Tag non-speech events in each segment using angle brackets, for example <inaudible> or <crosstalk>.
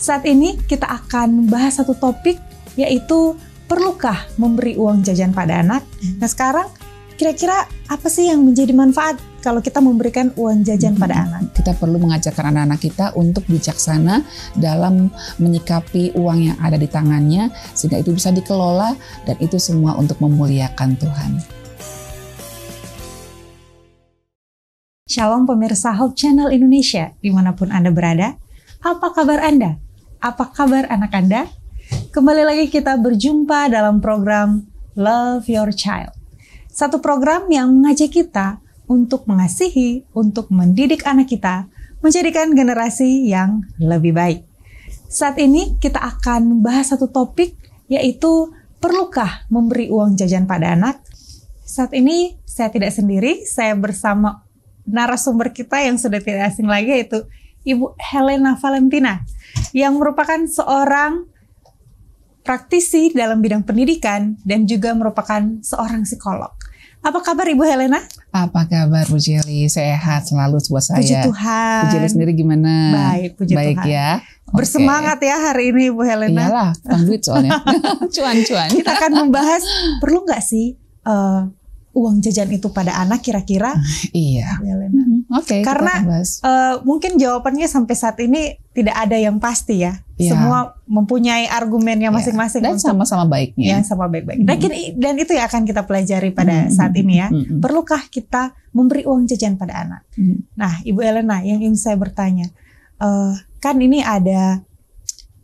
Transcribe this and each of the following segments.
Saat ini kita akan membahas satu topik yaitu perlukah memberi uang jajan pada anak? Nah sekarang kira-kira apa sih yang menjadi manfaat kalau kita memberikan uang jajan pada mm-hmm. anak? Kita perlu mengajarkan anak-anak kita untuk bijaksana dalam menyikapi uang yang ada di tangannya sehingga itu bisa dikelola dan itu semua untuk memuliakan Tuhan. Shalom pemirsa Hope Channel Indonesia dimanapun Anda berada. Apa kabar Anda? Apa kabar anak Anda? Kembali lagi kita berjumpa dalam program Love Your Child. Satu program yang mengajak kita untuk mengasihi, untuk mendidik anak kita, menjadikan generasi yang lebih baik. Saat ini kita akan membahas satu topik yaitu perlukah memberi uang jajan pada anak? Saat ini saya tidak sendiri, saya bersama narasumber kita yang sudah tidak asing lagi yaitu Ibu Helena Valentina yang merupakan seorang praktisi dalam bidang pendidikan dan juga merupakan seorang psikolog. Apa kabar Ibu Helena? Apa kabar Bu Jeli? Sehat selalu buat saya. Puji Tuhan. Bu Jeli sendiri gimana? Baik, puji Baik Tuhan. ya. Bersemangat ya hari ini Bu Helena. Iyalah, duit soalnya. Cuan-cuan. <laughs> Kita akan membahas perlu nggak sih uh, uang jajan itu pada anak kira-kira? Iya. Bu Helena. Oke. Okay, Karena uh, mungkin jawabannya sampai saat ini tidak ada yang pasti ya. Yeah. Semua mempunyai argumennya iya. masing-masing yeah. dan sama-sama baiknya. Ya, sama baik-baik. Mm. Dan, dan itu yang akan kita pelajari pada mm. saat ini ya. Mm. Perlukah kita memberi uang jajan pada anak? Mm. Nah, Ibu Elena yang ingin saya bertanya, uh, kan ini ada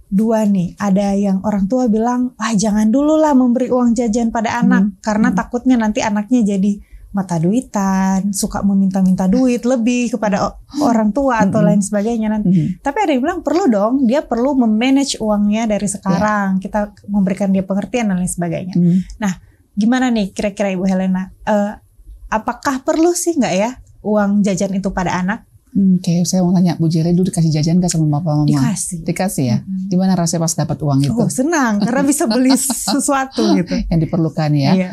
dua nih ada yang orang tua bilang wah jangan dulu lah memberi uang jajan pada anak hmm. karena hmm. takutnya nanti anaknya jadi mata duitan, suka meminta-minta duit lebih kepada orang tua atau lain sebagainya nanti. Mm -hmm. Tapi ada yang bilang perlu dong, dia perlu memanage uangnya dari sekarang. Yeah. Kita memberikan dia pengertian dan lain sebagainya. Mm -hmm. Nah, gimana nih kira-kira Ibu Helena? Uh, apakah perlu sih nggak ya uang jajan itu pada anak? Oke, hmm, okay, saya mau tanya Bu Jere dulu dikasih jajan gak sama bapak mama? Dikasih. Dikasih ya. Hmm. Gimana rasanya pas dapat uang itu? Oh senang karena bisa beli <laughs> sesuatu gitu. Yang diperlukan ya. Iya.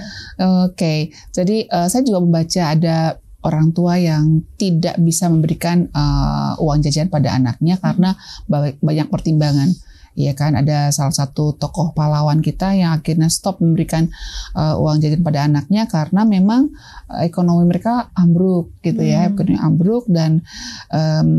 Oke. Okay. Jadi uh, saya juga membaca ada orang tua yang tidak bisa memberikan uh, uang jajan pada anaknya karena hmm. banyak pertimbangan ya kan ada salah satu tokoh pahlawan kita yang akhirnya stop memberikan uh, uang jajan pada anaknya karena memang uh, ekonomi mereka ambruk gitu ya, hmm. ya ekonomi ambruk dan um,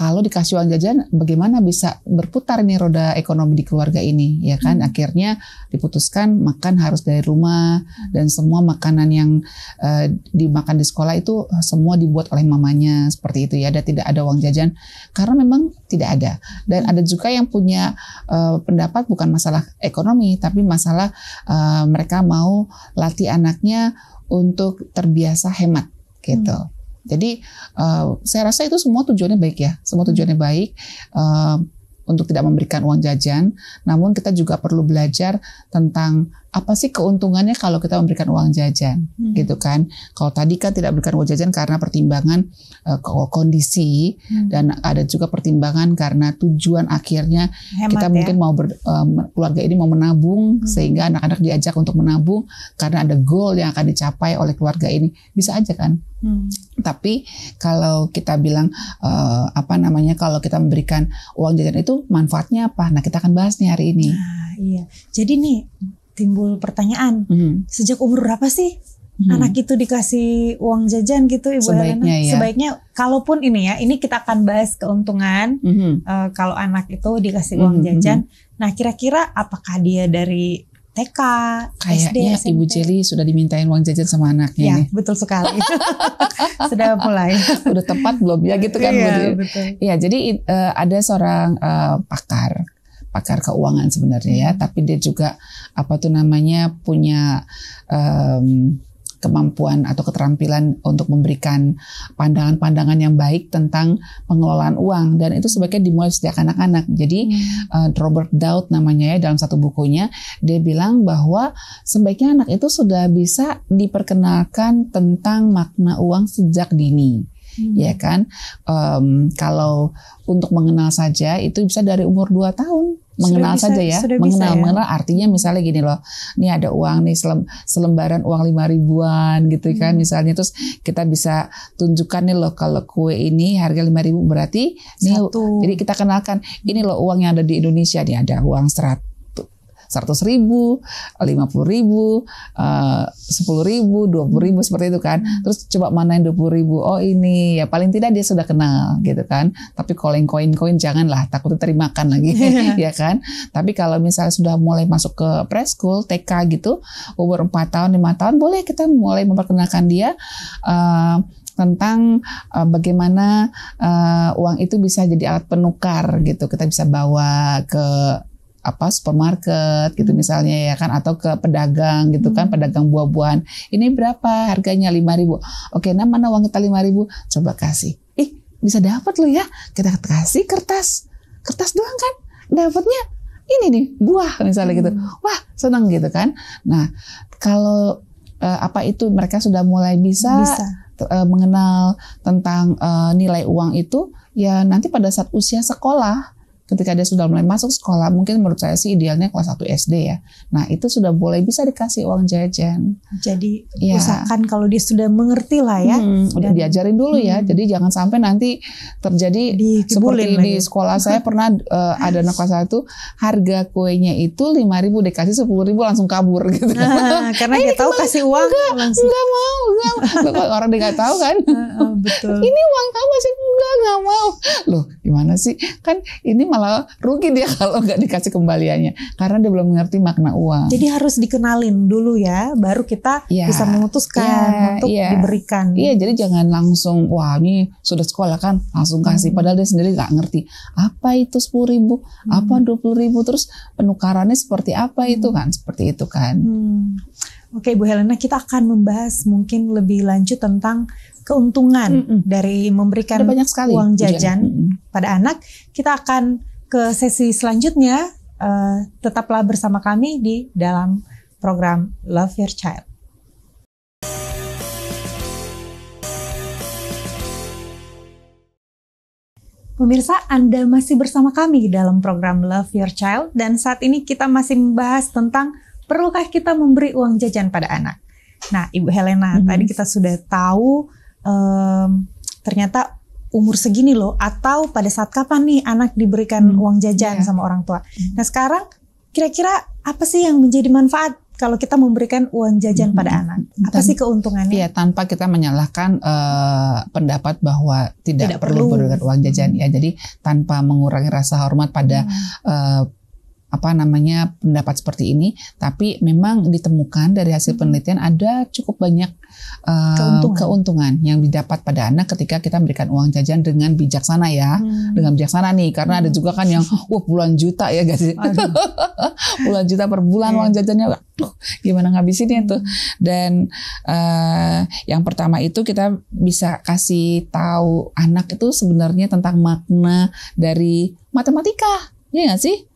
kalau dikasih uang jajan bagaimana bisa berputar nih roda ekonomi di keluarga ini ya kan hmm. akhirnya diputuskan makan harus dari rumah dan semua makanan yang uh, dimakan di sekolah itu eh, semua dibuat oleh mamanya seperti itu ya ada tidak ada uang jajan karena memang tidak ada dan hmm. ada juga yang punya uh, pendapat bukan masalah ekonomi tapi masalah uh, mereka mau latih anaknya untuk terbiasa hemat gitu. Hmm. Jadi uh, saya rasa itu semua tujuannya baik ya, semua tujuannya baik uh, untuk tidak memberikan uang jajan. Namun kita juga perlu belajar tentang apa sih keuntungannya kalau kita memberikan uang jajan hmm. gitu kan kalau tadi kan tidak berikan uang jajan karena pertimbangan uh, kondisi hmm. dan ada juga pertimbangan karena tujuan akhirnya Hemat kita ya? mungkin mau ber, um, keluarga ini mau menabung hmm. sehingga anak-anak diajak untuk menabung karena ada goal yang akan dicapai oleh keluarga ini bisa aja kan Hmm. Tapi kalau kita bilang uh, apa namanya kalau kita memberikan uang jajan itu manfaatnya apa? Nah kita akan bahas nih hari ini. Nah, iya. Jadi nih timbul pertanyaan hmm. sejak umur berapa sih hmm. anak itu dikasih uang jajan gitu ibu sebaiknya, Helena ya. sebaiknya kalaupun ini ya ini kita akan bahas keuntungan hmm. uh, kalau anak itu dikasih uang hmm. jajan hmm. nah kira-kira apakah dia dari TK kayaknya SD, ibu Jeli sudah dimintain uang jajan sama anaknya ya, nih. betul sekali <laughs> sudah mulai sudah tepat belum ya gitu kan iya, betul. Iya jadi uh, ada seorang uh, pakar pakar keuangan sebenarnya ya, hmm. tapi dia juga apa tuh namanya punya um, kemampuan atau keterampilan untuk memberikan pandangan-pandangan yang baik tentang pengelolaan uang dan itu sebaiknya dimulai sejak anak-anak. Jadi hmm. uh, Robert Dowd namanya ya dalam satu bukunya dia bilang bahwa sebaiknya anak itu sudah bisa diperkenalkan tentang makna uang sejak dini hmm. ya kan? Um, kalau untuk mengenal saja itu bisa dari umur 2 tahun mengenal sudah saja ya, mengenal ya? mengenal artinya misalnya gini loh, ini ada uang nih selem, selembaran uang lima ribuan gitu kan hmm. misalnya terus kita bisa tunjukkan nih loh kalau kue ini harga lima ribu berarti Satu. nih jadi kita kenalkan ini loh uang yang ada di Indonesia nih ada uang serat 100 ribu, 50 puluh ribu, 10 eh, ribu, 20 ribu seperti itu kan. Terus coba manain dua puluh ribu, oh ini ya paling tidak dia sudah kenal gitu kan. Tapi kalau yang koin-koin janganlah, takut terimakan lagi <laughs> <laughs> ya kan. Tapi kalau misalnya sudah mulai masuk ke preschool, TK gitu, umur 4 tahun, lima tahun, boleh kita mulai memperkenalkan dia uh, tentang uh, bagaimana uh, uang itu bisa jadi alat penukar gitu kita bisa bawa ke apa supermarket gitu hmm. misalnya ya kan atau ke pedagang gitu kan hmm. pedagang buah-buahan ini berapa harganya lima ribu oke nah mana uang kita lima ribu coba kasih ih bisa dapat lo ya kita kasih kertas kertas doang kan dapatnya ini nih buah misalnya gitu hmm. wah seneng gitu kan nah kalau eh, apa itu mereka sudah mulai bisa, bisa. Eh, mengenal tentang eh, nilai uang itu ya nanti pada saat usia sekolah ketika dia sudah mulai masuk sekolah, mungkin menurut saya sih idealnya kelas 1 SD ya. Nah, itu sudah boleh bisa dikasih uang jajan. Jadi, ya. usahakan kalau dia sudah mengerti lah ya. Hmm, udah diajarin dulu ya. hmm. ya. Jadi jangan sampai nanti terjadi di, seperti lagi. di sekolah saya <laughs> pernah uh, ada anak kelas satu harga kuenya itu lima ribu dikasih sepuluh ribu langsung kabur gitu. Nah, karena eh, dia tahu kasih uang enggak, langsung. Enggak mau, enggak mau. orang dia nggak tahu kan. Uh, <laughs> uh, betul. Ini uang kamu sih enggak enggak mau loh gimana sih kan ini malah rugi dia <laughs> kalau nggak dikasih kembaliannya karena dia belum mengerti makna uang jadi harus dikenalin dulu ya baru kita ya, bisa memutuskan ya, untuk ya. diberikan iya jadi jangan langsung wah ini sudah sekolah kan langsung kasih hmm. padahal dia sendiri nggak ngerti apa itu sepuluh ribu hmm. apa dua puluh ribu terus penukarannya seperti apa itu hmm. kan seperti itu kan hmm. Oke Bu Helena, kita akan membahas mungkin lebih lanjut tentang keuntungan mm -mm. dari memberikan banyak sekali uang jajan mm -mm. pada anak, kita akan ke sesi selanjutnya. Uh, tetaplah bersama kami di dalam program Love Your Child. Pemirsa, Anda masih bersama kami dalam program Love Your Child dan saat ini kita masih membahas tentang perlukah kita memberi uang jajan pada anak. Nah, Ibu Helena, mm -hmm. tadi kita sudah tahu um, ternyata umur segini loh atau pada saat kapan nih anak diberikan hmm. uang jajan yeah. sama orang tua. Hmm. Nah sekarang kira-kira apa sih yang menjadi manfaat kalau kita memberikan uang jajan hmm. pada anak? Apa Tan sih keuntungannya? Iya tanpa kita menyalahkan uh, pendapat bahwa tidak, tidak perlu, perlu. uang jajan ya. Jadi tanpa mengurangi rasa hormat pada hmm. uh, apa namanya pendapat seperti ini, tapi memang ditemukan dari hasil hmm. penelitian ada cukup banyak uh, keuntungan. keuntungan yang didapat pada anak ketika kita memberikan uang jajan dengan bijaksana ya, hmm. dengan bijaksana nih, karena hmm. ada juga kan yang hmm. wah puluhan juta ya guys, <laughs> puluhan juta per bulan yeah. uang jajannya, aduh gimana ngabisinnya tuh. Hmm. Dan uh, yang pertama itu kita bisa kasih tahu anak itu sebenarnya tentang makna dari matematika. Iya gak sih?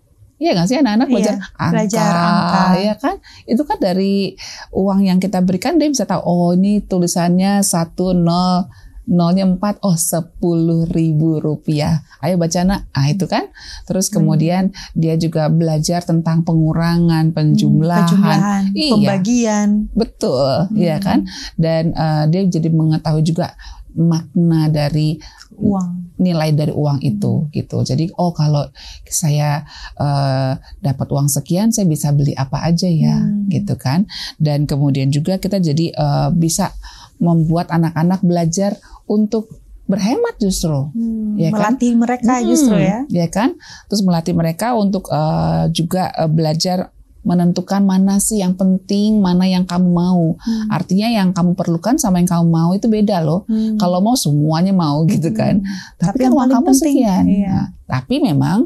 Iya nggak sih anak-anak iya, belajar iya, angka, belajar angka, ya kan? Itu kan dari uang yang kita berikan dia bisa tahu oh ini tulisannya satu nol nolnya empat oh sepuluh ribu rupiah ayo baca nak ah itu kan terus hmm. kemudian hmm. dia juga belajar tentang pengurangan penjumlahan, hmm, penjumlahan iya. pembagian betul iya hmm. ya kan dan uh, dia jadi mengetahui juga makna dari uang nilai dari uang itu hmm. gitu jadi oh kalau saya uh, dapat uang sekian saya bisa beli apa aja ya hmm. gitu kan dan kemudian juga kita jadi uh, bisa membuat anak-anak belajar untuk berhemat justru hmm, ya kan? melatih kan? mereka hmm, justru ya ya kan terus melatih mereka untuk uh, juga uh, belajar menentukan mana sih yang penting, mana yang kamu mau. Hmm. Artinya yang kamu perlukan sama yang kamu mau itu beda loh. Hmm. Kalau mau semuanya mau gitu hmm. kan. Tapi, Tapi kan uang kamu penting, sekian. Iya. Nah, tapi memang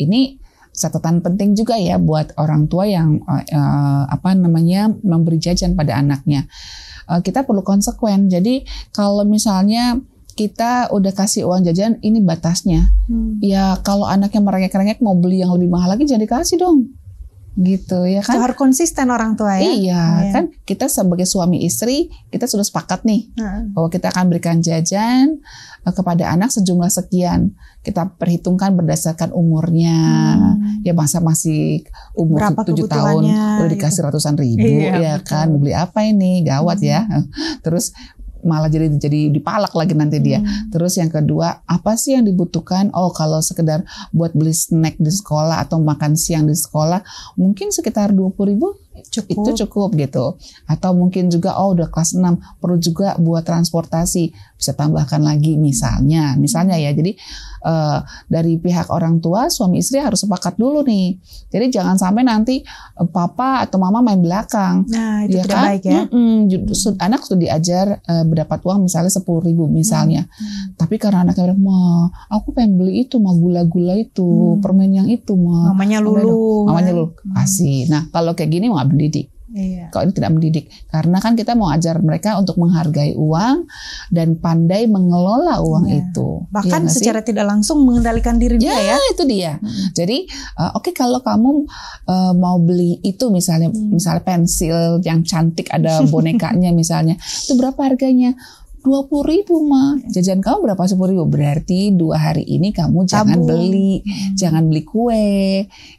ini catatan penting juga ya buat orang tua yang uh, apa namanya memberi jajan pada anaknya. Uh, kita perlu konsekuen. Jadi kalau misalnya kita udah kasih uang jajan ini batasnya. Hmm. Ya kalau anaknya merengek-rengek mau beli yang lebih mahal lagi jadi kasih dong gitu ya kan harus konsisten orang tua ya iya, oh, iya kan kita sebagai suami istri kita sudah sepakat nih hmm. bahwa kita akan berikan jajan eh, kepada anak sejumlah sekian kita perhitungkan berdasarkan umurnya hmm. ya masa masih umur tujuh tahun udah dikasih gitu. ratusan ribu iya, ya kan? betul. kan beli apa ini gawat hmm. ya <laughs> terus malah jadi jadi dipalak lagi nanti dia. Hmm. Terus yang kedua, apa sih yang dibutuhkan? Oh, kalau sekedar buat beli snack di sekolah atau makan siang di sekolah, mungkin sekitar 20 ribu cukup. itu cukup gitu. Atau mungkin juga oh udah kelas 6 perlu juga buat transportasi bisa tambahkan lagi misalnya misalnya ya jadi eh, dari pihak orang tua suami istri harus sepakat dulu nih jadi jangan sampai nanti eh, papa atau mama main belakang nah itu ya kan? baik ya mm anak sudah diajar eh, berdapat uang misalnya sepuluh ribu misalnya hmm. hmm. tapi karena anaknya bilang ma aku pengen beli itu mah gula-gula itu hmm. permen yang itu mah mamanya lulu mamanya kan? lulu kasih hmm. nah kalau kayak gini mau beli di. Iya. Kalau ini tidak mendidik, karena kan kita mau ajar mereka untuk menghargai uang dan pandai mengelola uang iya. itu. Bahkan ya secara tidak langsung mengendalikan diri ya, dia ya. itu dia. Hmm. Jadi uh, oke okay, kalau kamu uh, mau beli itu misalnya hmm. misalnya pensil yang cantik ada bonekanya misalnya, itu berapa harganya? dua puluh ribu mah jajan kamu berapa sepuluh ribu berarti dua hari ini kamu jangan beli hmm. jangan beli kue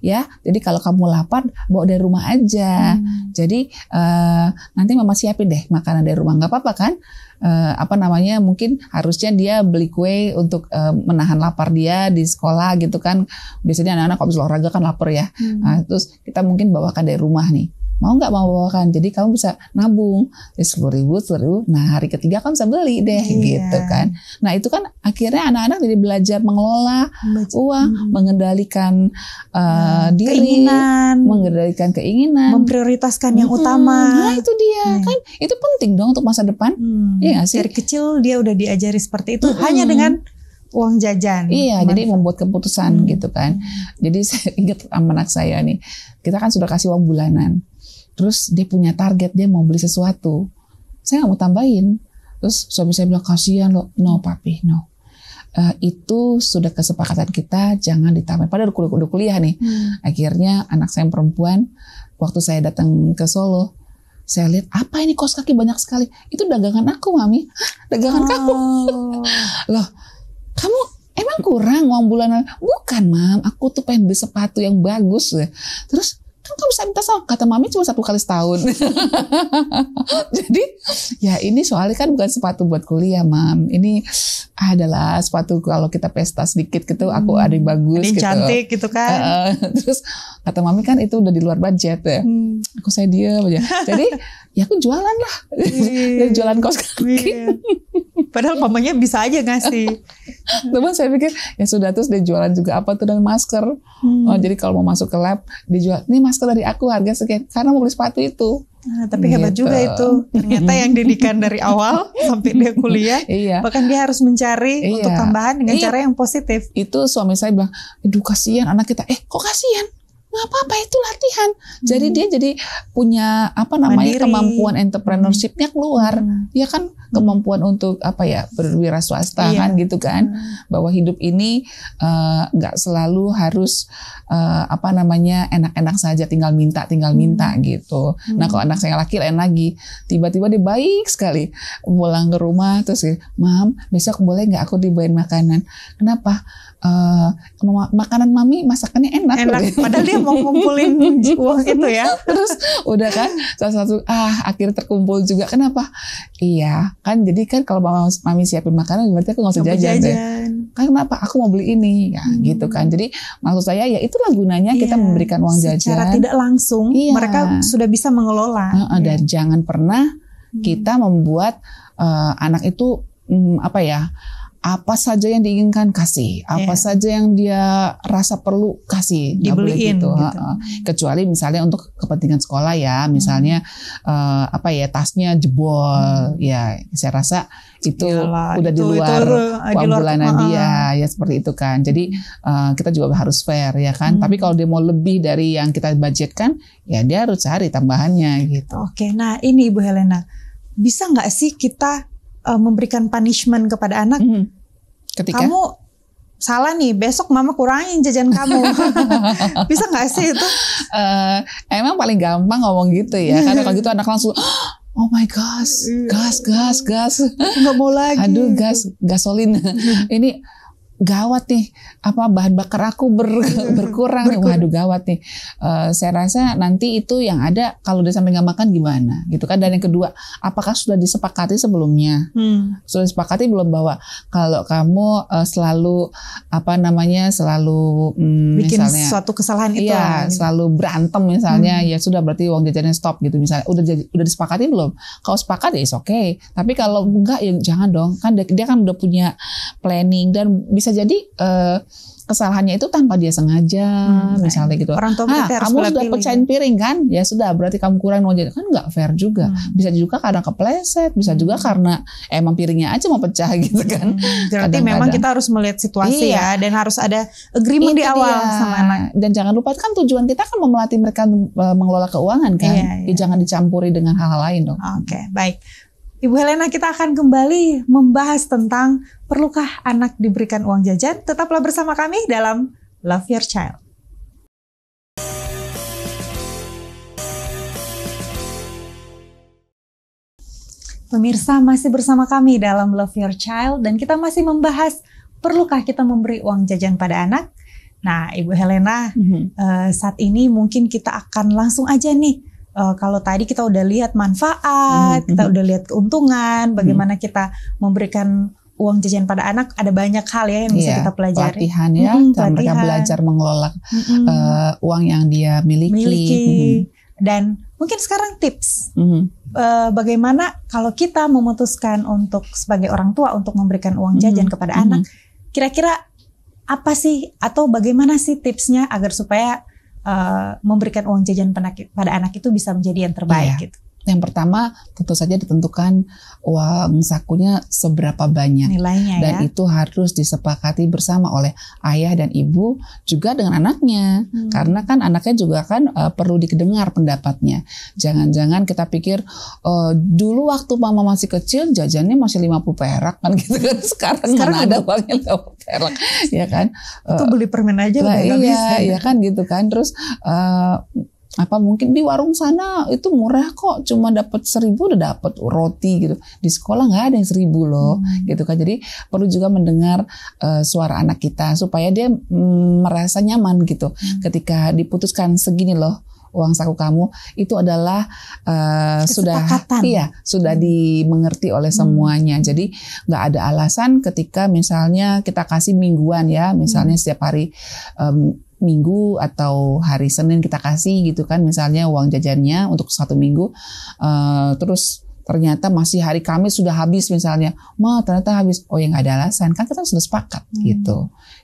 ya jadi kalau kamu lapar bawa dari rumah aja hmm. jadi uh, nanti mama siapin deh makanan dari rumah nggak apa-apa kan uh, apa namanya mungkin harusnya dia beli kue untuk uh, menahan lapar dia di sekolah gitu kan biasanya anak-anak kalau olahraga kan lapar ya hmm. nah, terus kita mungkin bawakan dari rumah nih mau nggak mau bawakan jadi kamu bisa nabung di ya, sepuluh ribu sepuluh ribu nah hari ketiga kamu bisa beli deh iya. gitu kan nah itu kan akhirnya anak-anak jadi belajar mengelola Baca. uang hmm. mengendalikan uh, hmm. diri keinginan mengendalikan keinginan memprioritaskan yang utama nah itu dia nah. kan itu penting dong untuk masa depan hmm. iya sih dari kecil dia udah diajari seperti itu hmm. hanya dengan uang jajan. Iya, Manfaat. jadi membuat keputusan hmm. gitu kan. Jadi <laughs> saya ingat anak saya nih, kita kan sudah kasih uang bulanan. Terus dia punya target, dia mau beli sesuatu. Saya nggak mau tambahin. Terus suami saya bilang, kasihan lo. No, papi, no. Uh, itu sudah kesepakatan kita, jangan ditambahin. Padahal udah, udah kuliah nih. Hmm. Akhirnya anak saya yang perempuan, waktu saya datang ke Solo, saya lihat apa ini kos kaki banyak sekali. Itu dagangan aku, mami. dagangan oh. kamu. <laughs> Loh, kamu emang kurang uang bulanan? Bukan, mam. Aku tuh pengen beli sepatu yang bagus. Terus kan kamu bisa minta sama kata mami cuma satu kali setahun <laughs> jadi ya ini soalnya kan bukan sepatu buat kuliah mam ini adalah sepatu kalau kita pesta sedikit gitu aku hmm. ada yang bagus ada yang gitu cantik gitu kan uh, terus kata mami kan itu udah di luar budget ya hmm. aku saya diam aja jadi ya aku jualan lah <laughs> dari jualan kos kaki. Wih. Padahal mamanya bisa aja sih Teman <laughs> saya pikir ya sudah terus dia jualan juga apa tuh dan masker. Hmm. Oh, jadi kalau mau masuk ke lab dia jual ini masker dari aku harga sekian karena mau beli sepatu itu. Nah, tapi gitu. hebat juga itu. Ternyata yang didikan dari awal <laughs> sampai dia kuliah, iya. bahkan dia harus mencari iya. untuk tambahan dengan iya. cara yang positif. Itu suami saya bilang, "Aduh kasihan anak kita." Eh, kok kasihan? nggak apa-apa itu latihan. Hmm. Jadi dia jadi punya apa namanya Mandiri. kemampuan entrepreneurshipnya hmm. keluar, hmm. ya kan hmm. kemampuan hmm. untuk apa ya berwira iya. kan gitu kan, hmm. bahwa hidup ini eh, nggak uh, selalu harus uh, apa namanya enak-enak saja tinggal minta tinggal minta hmm. gitu. Hmm. Nah kalau anak saya laki lain lagi, tiba-tiba dia baik sekali pulang ke rumah terus mam besok boleh nggak aku dibawain makanan? Kenapa? uh, makanan mami masakannya enak. Enak. Gitu. Padahal dia mau ngumpulin uang <laughs> itu ya. Terus udah kan salah satu ah akhir terkumpul juga. Kenapa? Iya kan jadi kan kalau mama, mami siapin makanan berarti aku nggak usah jajan, jajan. Deh. Kan kenapa? Aku mau beli ini ya hmm. gitu kan. Jadi maksud saya ya itulah gunanya yeah. kita iya, memberikan uang secara jajan. Secara tidak langsung iya. mereka sudah bisa mengelola. Uh, uh, dan jangan pernah hmm. kita membuat uh, anak itu um, apa ya? apa saja yang diinginkan kasih, apa yeah. saja yang dia rasa perlu kasih, nggak boleh gitu. gitu. Kecuali misalnya untuk kepentingan sekolah ya, misalnya uh, apa ya tasnya jebol, hmm. ya saya rasa itu Yalah, udah itu, di luar bulanan ah, dia, ah. ya seperti itu kan. Jadi uh, kita juga harus fair ya kan. Hmm. Tapi kalau dia mau lebih dari yang kita budgetkan, ya dia harus cari tambahannya gitu. Oke, nah ini Ibu Helena, bisa nggak sih kita uh, memberikan punishment kepada anak. Mm. Ketika kamu salah nih, besok mama kurangin jajan kamu. <laughs> <laughs> Bisa nggak sih itu? Uh, emang paling gampang ngomong gitu ya. Karena kalau gitu anak langsung ah, Oh my gosh, iya. gas, gas, gas. Nggak mau lagi. Aduh, gas, gasolin. Iya. ini gawat nih apa bahan bakar aku ber, <laughs> berkurang nih waduh gawat nih uh, saya rasa nanti itu yang ada kalau dia sampai nggak makan gimana gitu kan dan yang kedua apakah sudah disepakati sebelumnya hmm. sudah disepakati belum bahwa kalau kamu uh, selalu apa namanya selalu hmm, bikin misalnya, suatu kesalahan itu ya selalu berantem misalnya hmm. ya sudah berarti uang jajannya stop gitu misalnya udah udah disepakati belum kalau sepakat ya oke okay. tapi kalau enggak ya jangan dong kan dia, dia kan udah punya planning dan bisa jadi uh, kesalahannya itu tanpa dia sengaja hmm, misalnya gitu orang tua ah, kamu sudah pecahin pecahin piring kan ya sudah berarti kamu kurang mau jadi kan nggak fair juga hmm. bisa juga karena kepleset bisa hmm. juga karena emang piringnya aja mau pecah <laughs> gitu kan hmm, berarti Kadang memang kita harus melihat situasi iya. ya dan harus ada agreement itu di awal dia. sama anak dan jangan lupa kan tujuan kita kan memelatih mereka e, mengelola keuangan kan iya, iya. Ya, jangan dicampuri dengan hal-hal lain dong oke okay, baik Ibu Helena, kita akan kembali membahas tentang perlukah anak diberikan uang jajan. Tetaplah bersama kami dalam Love Your Child. Pemirsa masih bersama kami dalam Love Your Child dan kita masih membahas perlukah kita memberi uang jajan pada anak. Nah, Ibu Helena, mm -hmm. uh, saat ini mungkin kita akan langsung aja nih uh, kalau tadi kita udah lihat manfaat, -hmm. kita hmm. udah lihat keuntungan, hmm. bagaimana -hmm. kita memberikan uang jajan pada anak ada banyak hal ya yang bisa yeah, kita pelajari pelatihan ya mm -hmm, mereka belajar mengelola mm -hmm. uh, uang yang dia miliki, miliki. Mm -hmm. dan mungkin sekarang tips mm -hmm. uh, bagaimana kalau kita memutuskan untuk sebagai orang tua untuk memberikan uang jajan mm -hmm. kepada mm -hmm. anak kira-kira apa sih atau bagaimana sih tipsnya agar supaya Eh, memberikan uang jajan pada anak itu bisa menjadi yang terbaik yeah. gitu. Yang pertama tentu saja ditentukan uang sakunya seberapa banyak Nilainya, dan ya? itu harus disepakati bersama oleh ayah dan ibu juga dengan anaknya hmm. karena kan anaknya juga kan uh, perlu didengar pendapatnya. Jangan-jangan kita pikir uh, dulu waktu mama masih kecil jajannya masih 50 perak kan gitu kan sekarang, <laughs> sekarang mana ada uangnya 50 perak ya kan. Itu beli permen aja lah, iya, bisa. Iya kan gitu kan. Terus uh, apa mungkin di warung sana itu murah kok cuma dapat seribu udah dapat roti gitu di sekolah nggak ada yang seribu loh hmm. gitu kan jadi perlu juga mendengar uh, suara anak kita supaya dia mm, merasa nyaman gitu hmm. ketika diputuskan segini loh uang saku kamu itu adalah uh, sudah iya sudah dimengerti oleh hmm. semuanya jadi nggak ada alasan ketika misalnya kita kasih mingguan ya misalnya hmm. setiap hari um, minggu atau hari Senin kita kasih gitu kan misalnya uang jajannya untuk satu minggu uh, terus ternyata masih hari Kamis sudah habis misalnya, ma ternyata habis, oh ya nggak ada alasan, kan kita sudah sepakat hmm. gitu.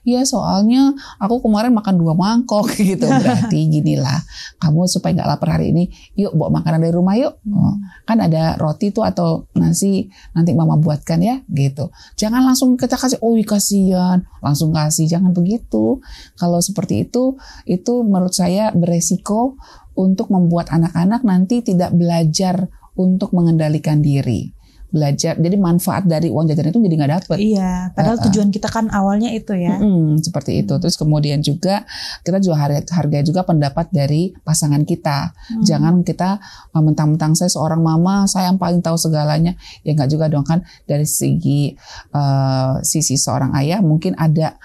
Ya soalnya aku kemarin makan dua mangkok <laughs> gitu, berarti ginilah kamu supaya nggak lapar hari ini, yuk bawa makanan dari rumah yuk, hmm. Oh, kan ada roti tuh atau nasi nanti mama buatkan ya gitu. Jangan langsung kita kasih, oh kasihan, langsung kasih, jangan begitu. Kalau seperti itu, itu menurut saya beresiko untuk membuat anak-anak nanti tidak belajar untuk mengendalikan diri belajar jadi manfaat dari uang jajan itu jadi nggak dapet iya padahal uh, tujuan kita kan awalnya itu ya mm seperti itu terus kemudian juga kita juga harga harga juga pendapat dari pasangan kita mm. jangan kita uh, mentang-mentang saya seorang mama saya yang paling tahu segalanya ya nggak juga dong kan dari segi uh, sisi seorang ayah mungkin ada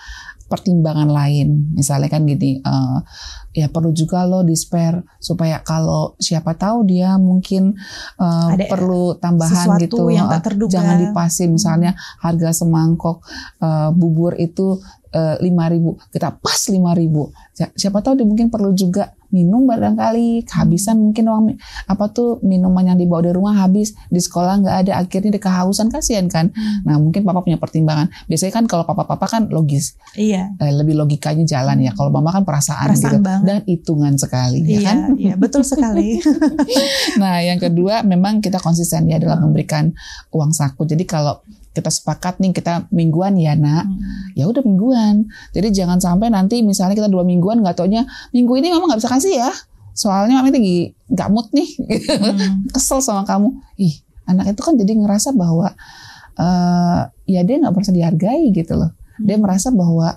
pertimbangan lain. Misalnya kan gini, uh, ya perlu juga lo di spare supaya kalau siapa tahu dia mungkin uh, perlu tambahan gitu, yang tak eh, terduga. jangan dipasih. Misalnya hmm. harga semangkok uh, bubur itu lima uh, ribu, kita pas lima ribu. Siapa tahu dia mungkin perlu juga minum barangkali kehabisan mungkin uang apa tuh minuman yang dibawa dari rumah habis di sekolah nggak ada akhirnya dia kehausan kasihan kan hmm. nah mungkin papa punya pertimbangan biasanya kan kalau papa-papa kan logis iya eh, lebih logikanya jalan ya kalau mama kan perasaan, gitu. perasaan gitu banget. dan hitungan sekali ya iya, ya kan iya betul sekali <laughs> nah yang kedua memang kita konsisten ya dalam memberikan uang saku jadi kalau kita sepakat nih kita mingguan ya nak hmm. ya udah mingguan jadi jangan sampai nanti misalnya kita dua mingguan nggak taunya minggu ini mama nggak bisa kasih ya soalnya mami lagi nggak mood nih hmm. <laughs> kesel sama kamu ih anak itu kan jadi ngerasa bahwa uh, ya dia nggak merasa dihargai gitu loh hmm. dia merasa bahwa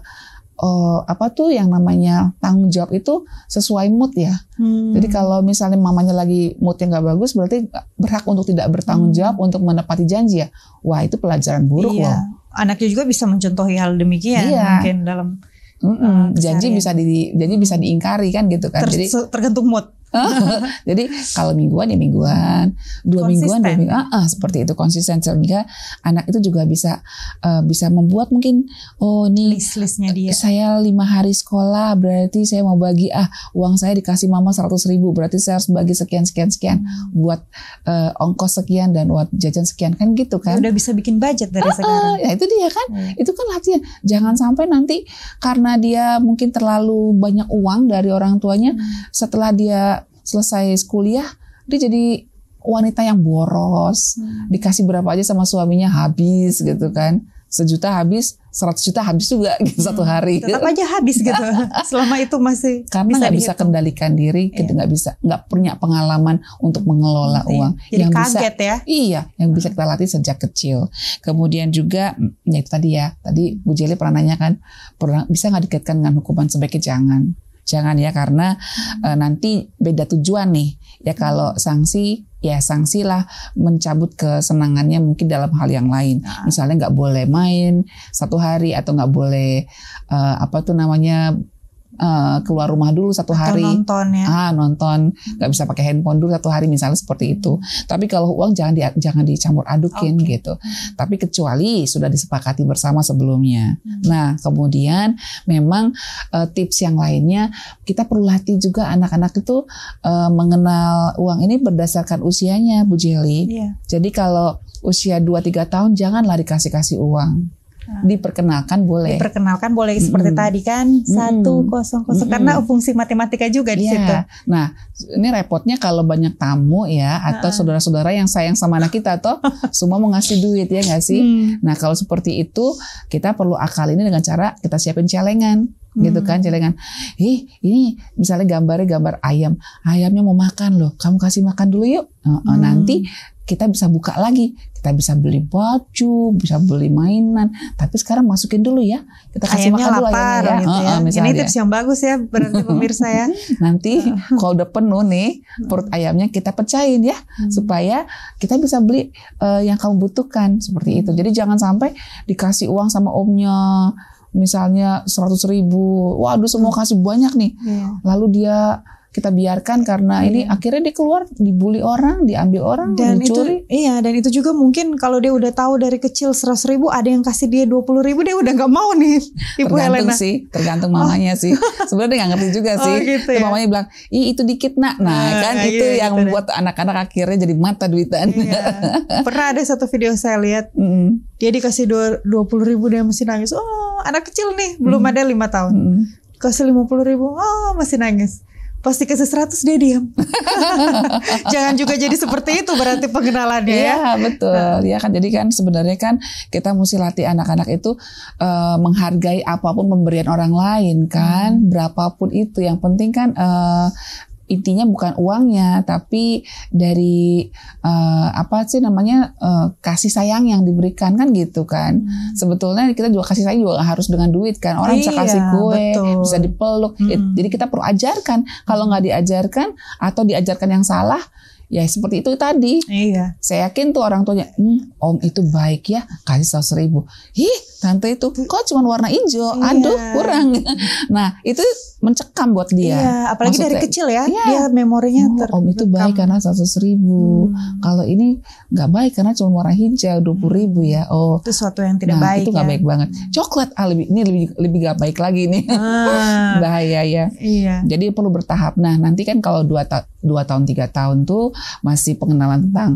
uh, apa tuh yang namanya tanggung jawab itu sesuai mood ya. Hmm. Jadi kalau misalnya mamanya lagi moodnya nggak bagus, berarti berhak untuk tidak bertanggung hmm. jawab hmm. untuk menepati janji ya. Wah itu pelajaran buruk iya. loh. Anaknya juga bisa mencontohi hal demikian iya. mungkin dalam Mm -mm. janji bisa di janji bisa diingkari kan gitu kan. Ter, jadi tergantung mood. <laughs> Jadi kalau mingguan ya mingguan, dua mingguan, dua mingguan, ah, ah, seperti itu konsisten sehingga anak itu juga bisa uh, bisa membuat mungkin oh ini list-listnya dia. Saya lima hari sekolah berarti saya mau bagi ah uang saya dikasih mama seratus ribu berarti saya harus bagi sekian sekian sekian hmm. buat uh, ongkos sekian dan buat jajan sekian kan gitu ya kan. Udah bisa bikin budget dari ah, ah, sekarang. ya itu dia kan, hmm. itu kan latihan. Jangan sampai nanti karena dia mungkin terlalu banyak uang dari orang tuanya hmm. setelah dia selesai kuliah dia jadi wanita yang boros hmm. dikasih berapa aja sama suaminya habis gitu kan sejuta habis, seratus juta habis juga <laughs> gitu hmm, satu hari. Tetap aja habis gitu. <laughs> Selama itu masih karena nggak bisa, bisa kendalikan diri, kita iya. gitu, nggak bisa, nggak punya pengalaman untuk mengelola hmm, uang. Jadi yang kaget bisa, ya? Iya, yang bisa hmm. kita latih sejak kecil. Kemudian juga, ya itu tadi ya, tadi Bu Jeli pernah nanya kan, pernah, bisa nggak dikaitkan dengan hukuman sebaiknya jangan Jangan ya karena e, nanti beda tujuan nih. Ya kalau sanksi ya lah mencabut kesenangannya mungkin dalam hal yang lain. Nah. Misalnya nggak boleh main satu hari atau nggak boleh e, apa tuh namanya uh, keluar rumah dulu satu hari Atau nonton ya ah nonton nggak bisa pakai handphone dulu satu hari misalnya seperti itu tapi kalau uang jangan di, jangan dicampur adukin okay. gitu tapi kecuali sudah disepakati bersama sebelumnya hmm. nah kemudian memang uh, tips yang lainnya kita perlu latih juga anak-anak itu uh, mengenal uang ini berdasarkan usianya Bu Jeli yeah. jadi kalau usia 2-3 tahun janganlah dikasih-kasih uang Hmm. diperkenalkan boleh. Diperkenalkan boleh seperti mm -hmm. tadi kan hmm. satu kosong kosong hmm. karena fungsi matematika juga di yeah. situ. Nah ini repotnya kalau banyak tamu ya atau saudara-saudara yang sayang sama anak kita atau <laughs> semua mau ngasih duit ya nggak sih. Mm. Nah kalau seperti itu kita perlu akal ini dengan cara kita siapin celengan gitu kan celengan. Ih, ini misalnya gambarnya gambar ayam. Ayamnya mau makan loh. Kamu kasih makan dulu yuk. Nanti kita bisa buka lagi, kita bisa beli baju, bisa beli mainan. Tapi sekarang masukin dulu ya, kita kasih ayamnya makan dulu ayamnya ya. Gitu ya. Uh, uh, Ini tips yang bagus ya berarti pemirsa ya. <laughs> Nanti kalau udah penuh nih perut ayamnya kita pecahin ya hmm. supaya kita bisa beli uh, yang kamu butuhkan seperti itu. Jadi jangan sampai dikasih uang sama omnya misalnya 100 ribu, waduh semua hmm. kasih banyak nih. Yeah. Lalu dia kita biarkan karena ini iya. akhirnya dia keluar dibully orang, diambil orang, dan dicuri. Itu, iya, dan itu juga mungkin kalau dia udah tahu dari kecil seratus ribu, ada yang kasih dia dua puluh ribu, dia udah nggak mau nih. Ibu tergantung Helena. sih, tergantung oh. mamanya oh. sih. Sebenarnya nggak ngerti juga oh, sih. Gitu ya? Mamanya bilang, ih itu dikit nak. Nah, nah kan iya, itu iya, yang gitu membuat anak-anak akhirnya jadi mata duitan. Iya. Pernah ada satu video saya lihat, <laughs> mm -hmm. dia dikasih dua puluh ribu dia masih nangis. Oh, anak kecil nih, belum mm ada lima tahun. Mm Kasih lima puluh ribu, oh masih nangis Pasti ke 100 dia diam. <laughs> Jangan juga jadi seperti itu berarti pengenalannya ya. Iya, betul. Nah. Ya kan jadi kan sebenarnya kan kita mesti latih anak-anak itu uh, menghargai apapun pemberian orang lain kan, hmm. berapapun itu. Yang penting kan uh, intinya bukan uangnya tapi dari uh, apa sih namanya uh, kasih sayang yang diberikan kan gitu kan hmm. sebetulnya kita juga kasih sayang juga harus dengan duit kan orang iya, bisa kasih kue betul. bisa dipeluk hmm. jadi kita perlu ajarkan kalau hmm. nggak diajarkan atau diajarkan yang salah ya seperti itu tadi. Iya. Saya yakin tuh orang tuanya, hmm, om itu baik ya, kasih seratus ribu. Ih, tante itu kok cuma warna hijau, iya. aduh kurang. <laughs> nah itu mencekam buat dia. Iya, apalagi Maksudnya, dari kecil ya, iya. dia memorinya oh, ter. Om itu baik karena seratus ribu. Hmm. Kalau ini nggak baik karena cuma warna hijau hmm. dua puluh ribu ya. Oh, itu sesuatu yang tidak nah, baik. Itu nggak ya. baik banget. Coklat, ah, lebih ini lebih lebih nggak baik lagi nih. Hmm. <laughs> Bahaya ya. Iya. Jadi perlu bertahap. Nah nanti kan kalau dua ta dua tahun tiga tahun tuh masih pengenalan tentang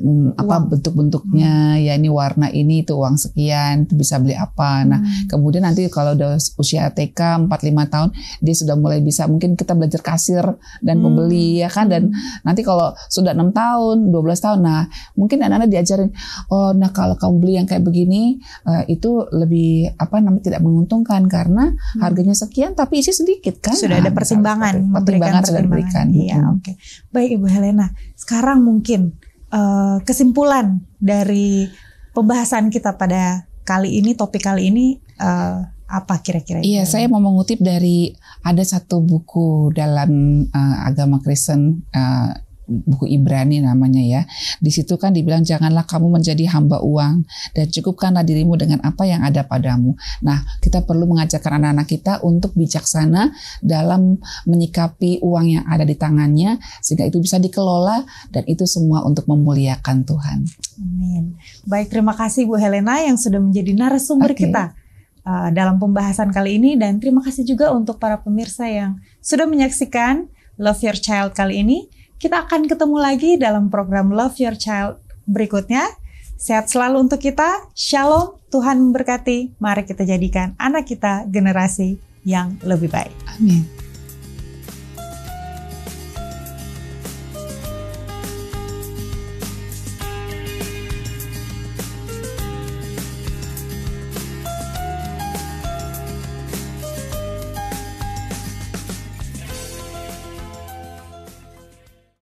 um, apa bentuk-bentuknya hmm. ya ini warna ini itu uang sekian itu bisa beli apa nah hmm. kemudian nanti kalau udah usia TK 4-5 tahun dia sudah mulai bisa mungkin kita belajar kasir dan hmm. pembeli ya kan dan hmm. nanti kalau sudah enam tahun 12 tahun nah mungkin anak-anak diajarin oh nah kalau kamu beli yang kayak begini uh, itu lebih apa namanya tidak menguntungkan karena hmm. harganya sekian tapi isi sedikit kan sudah nah, ada pertimbangan pertimbangan, sudah diberikan iya hmm. oke okay. baik ibu Helena sekarang mungkin uh, kesimpulan dari pembahasan kita pada kali ini topik kali ini uh, apa kira-kira? Iya, saya mau mengutip dari ada satu buku dalam uh, agama Kristen uh, buku Ibrani namanya ya. Di situ kan dibilang janganlah kamu menjadi hamba uang dan cukupkanlah dirimu dengan apa yang ada padamu. Nah, kita perlu mengajarkan anak-anak kita untuk bijaksana dalam menyikapi uang yang ada di tangannya sehingga itu bisa dikelola dan itu semua untuk memuliakan Tuhan. Amin. Baik, terima kasih Bu Helena yang sudah menjadi narasumber okay. kita eh, dalam pembahasan kali ini dan terima kasih juga untuk para pemirsa yang sudah menyaksikan Love Your Child kali ini. Kita akan ketemu lagi dalam program Love Your Child berikutnya. Sehat selalu untuk kita. Shalom, Tuhan memberkati. Mari kita jadikan anak kita generasi yang lebih baik. Amin.